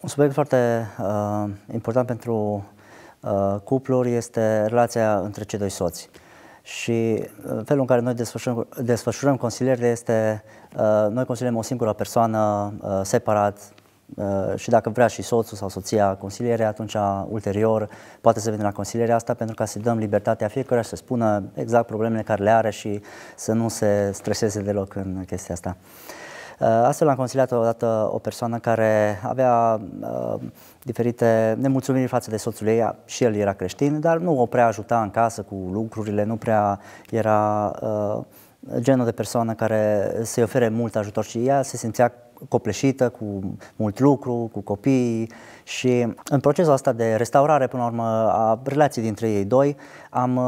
Un subiect foarte uh, important pentru uh, cupluri este relația între cei doi soți. Și uh, felul în care noi desfășurăm, desfășurăm consilierile este, uh, noi consiliem o singură persoană uh, separat uh, și dacă vrea și soțul sau soția consiliere, atunci ulterior poate să vină la consilierea asta pentru ca să dăm libertatea fiecăruia să spună exact problemele care le are și să nu se streseze deloc în chestia asta. Uh, Uh, astfel am consiliat odată o persoană care avea uh, diferite nemulțumiri față de soțul ei, și el era creștin, dar nu o prea ajuta în casă cu lucrurile, nu prea era uh, genul de persoană care se ofere mult ajutor și ea se simțea copleșită, cu mult lucru, cu copii și în procesul asta de restaurare, până la urmă, a relației dintre ei doi, am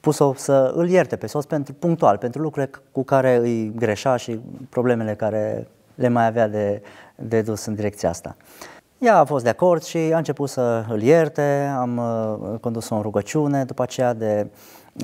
pus-o să îl ierte pe soț pentru, punctual, pentru lucrurile cu care îi greșea și problemele care le mai avea de, de dus în direcția asta. Ea a fost de acord și a început să îl ierte, am uh, condus-o în rugăciune, după aceea de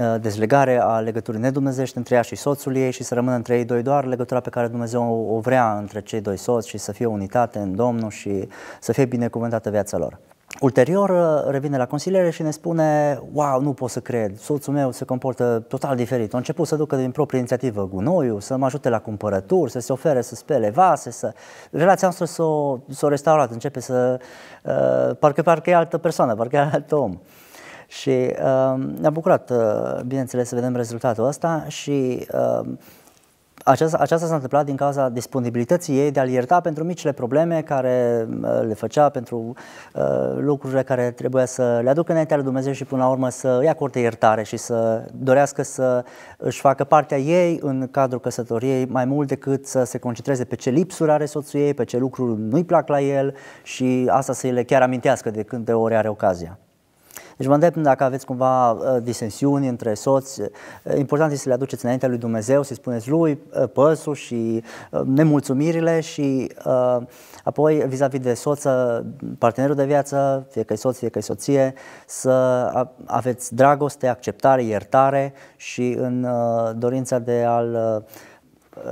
uh, dezlegare a legăturii nedumnezești între ea și soțul ei și să rămână între ei doi doar legătura pe care Dumnezeu o vrea între cei doi soți și să fie unitate în Domnul și să fie binecuvântată viața lor. Ulterior uh, revine la consiliere și ne spune, wow, nu pot să cred, soțul meu se comportă total diferit. A început să ducă din proprie inițiativă gunoiul, să mă ajute la cumpărături, să se ofere să spele vase, să... Relația noastră s-a, s-o, s-o restaurat, începe să... Uh, parcă, parcă e altă persoană, parcă e alt om. Și uh, ne a bucurat, uh, bineînțeles, să vedem rezultatul ăsta și uh, aceasta, aceasta s-a întâmplat din cauza disponibilității ei de a-l ierta pentru micile probleme care uh, le făcea, pentru uh, lucrurile care trebuia să le aducă înaintea lui Dumnezeu și până la urmă să îi acorde iertare și să dorească să își facă partea ei în cadrul căsătoriei mai mult decât să se concentreze pe ce lipsuri are soțul ei, pe ce lucruri nu-i plac la el și asta să le chiar amintească de când de ori are ocazia. Deci mă întreb dacă aveți cumva ă, disensiuni între soți. Important este să le aduceți înaintea lui Dumnezeu, să-i spuneți lui ă, păsul și ă, nemulțumirile și apoi vis-a-vis -vis de soță, partenerul de viață, fie că e soț, fie că e soție, să aveți dragoste, acceptare, iertare și în dorința de a-l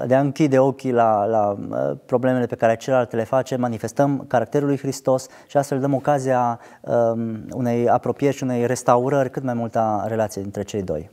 de a închide ochii la, la uh, problemele pe care celelalte le face, manifestăm caracterul lui Hristos și astfel dăm ocazia um, unei apropieri și unei restaurări cât mai multă relație dintre cei doi.